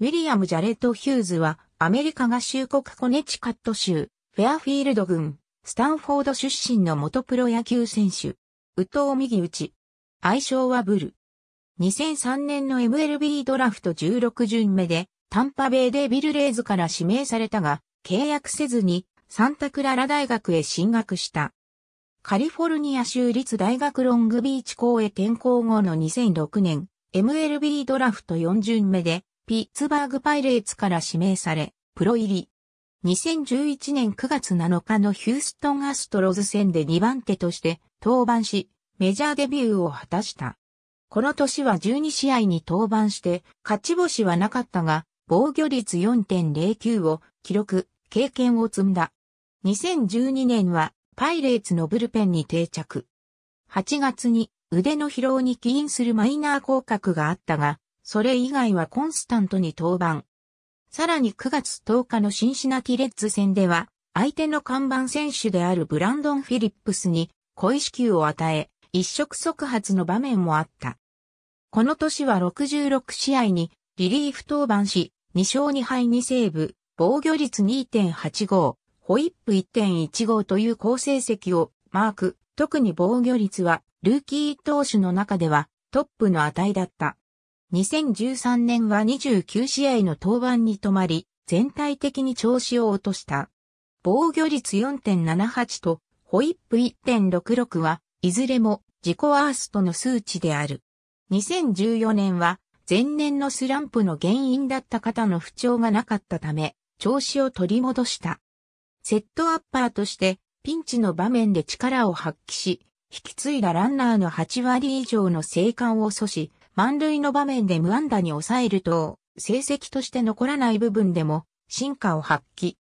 ウィリアム・ジャレット・ヒューズは、アメリカ合衆国コネチカット州、フェアフィールド郡、スタンフォード出身の元プロ野球選手。ウトを右打ち。愛称はブル。2003年の MLB ドラフト16巡目で、タンパベイデビルレイズから指名されたが、契約せずに、サンタクララ大学へ進学した。カリフォルニア州立大学ロングビーチ校へ転校後の2006年、MLB ドラフト4巡目で、ピッツバーグパイレーツから指名され、プロ入り。2011年9月7日のヒューストンアストロズ戦で2番手として登板し、メジャーデビューを果たした。この年は12試合に登板して、勝ち星はなかったが、防御率4.09を記録、経験を積んだ。2012年はパイレーツのブルペンに定着。8月に腕の疲労に起因するマイナー降格があったが、それ以外はコンスタントに登板。さらに9月10日のシンシナティレッズ戦では、相手の看板選手であるブランドン・フィリップスに、小石球を与え、一触即発の場面もあった。この年は66試合にリリーフ登板し、2勝2敗2セーブ、防御率2.85、ホイップ1.15という好成績をマーク、特に防御率はルーキー投手の中ではトップの値だった。2013年は29試合の登板に止まり、全体的に調子を落とした。防御率4.78と、ホイップ1.66は、いずれも自己ワーストの数値である。2014年は、前年のスランプの原因だった方の不調がなかったため、調子を取り戻した。セットアッパーとして、ピンチの場面で力を発揮し、引き継いだランナーの8割以上の生還を阻止、満塁の場面で無安打に抑えると、成績として残らない部分でも、進化を発揮。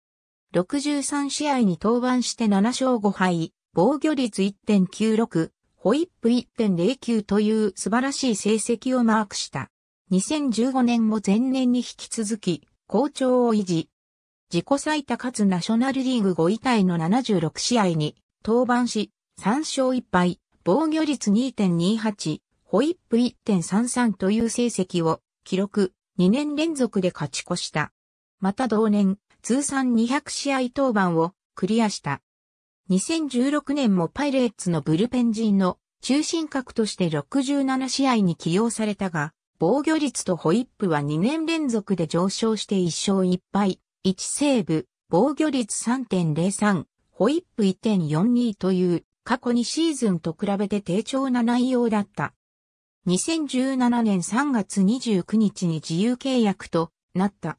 63試合に登板して7勝5敗、防御率1.96、ホイップ1.09という素晴らしい成績をマークした。2015年も前年に引き続き、好調を維持。自己最多かつナショナルリーグ5位体の76試合に登板し、3勝1敗、防御率2.28、ホイップ1.33という成績を記録2年連続で勝ち越した。また同年通算200試合登板をクリアした。2016年もパイレーツのブルペン陣の中心格として67試合に起用されたが、防御率とホイップは2年連続で上昇して1勝1敗、1セーブ、防御率3.03、ホイップ1.42という過去2シーズンと比べて低調な内容だった。2017年3月29日に自由契約となった。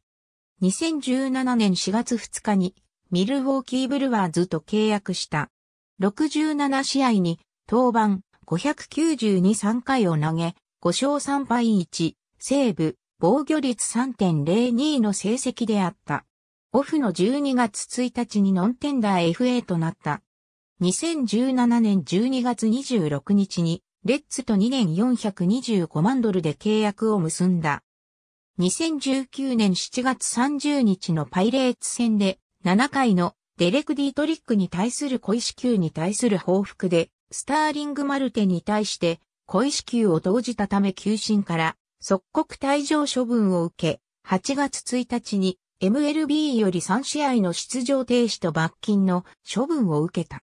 2017年4月2日にミルウォーキーブルワーズと契約した。67試合に登板592-3回を投げ、5勝3敗1、セーブ、防御率3.02の成績であった。オフの12月1日にノンテンダー FA となった。2017年12月26日にレッツと2年425万ドルで契約を結んだ。2019年7月30日のパイレーツ戦で7回のデレク・ディートリックに対する小石球に対する報復でスターリング・マルテに対して小石球を投じたため球審から即刻退場処分を受け8月1日に MLB より3試合の出場停止と罰金の処分を受けた。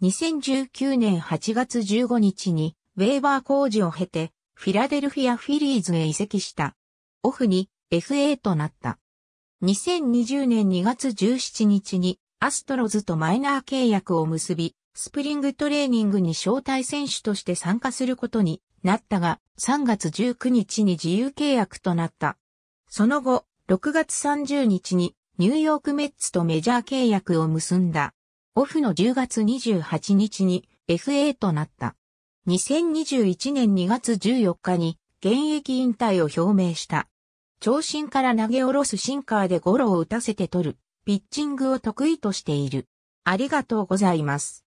2019年8月15日にウェーバー工事を経て、フィラデルフィア・フィリーズへ移籍した。オフに FA となった。2020年2月17日にアストロズとマイナー契約を結び、スプリングトレーニングに招待選手として参加することになったが、3月19日に自由契約となった。その後、6月30日にニューヨークメッツとメジャー契約を結んだ。オフの10月28日に FA となった。2021年2月14日に現役引退を表明した。長身から投げ下ろすシンカーでゴロを打たせて取る、ピッチングを得意としている。ありがとうございます。